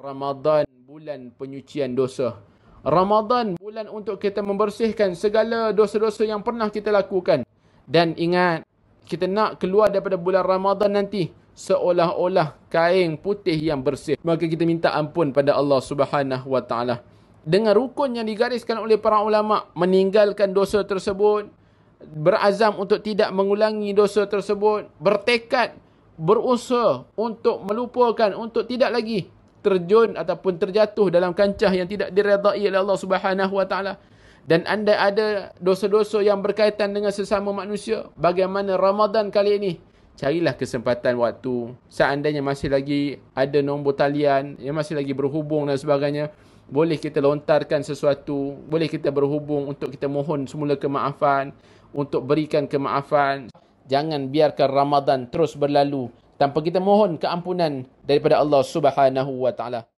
Ramadan bulan penyucian dosa. Ramadan bulan untuk kita membersihkan segala dosa-dosa yang pernah kita lakukan. Dan ingat, kita nak keluar daripada bulan Ramadan nanti seolah-olah kain putih yang bersih. Maka kita minta ampun pada Allah Subhanahu Wa Taala. Dengan rukun yang digariskan oleh para ulama meninggalkan dosa tersebut, berazam untuk tidak mengulangi dosa tersebut, bertekad berusaha untuk melupakan untuk tidak lagi terjun ataupun terjatuh dalam kancah yang tidak diredai oleh Allah Subhanahu Wa Taala. Dan anda ada dosa-dosa yang berkaitan dengan sesama manusia. Bagaimana Ramadan kali ini? Carilah kesempatan waktu. Seandainya masih lagi ada nombor talian yang masih lagi berhubung dan sebagainya. Boleh kita lontarkan sesuatu. Boleh kita berhubung untuk kita mohon semula kemaafan. Untuk berikan kemaafan. Jangan biarkan Ramadan terus berlalu tanpa kita mohon keampunan daripada Allah Subhanahu wa taala.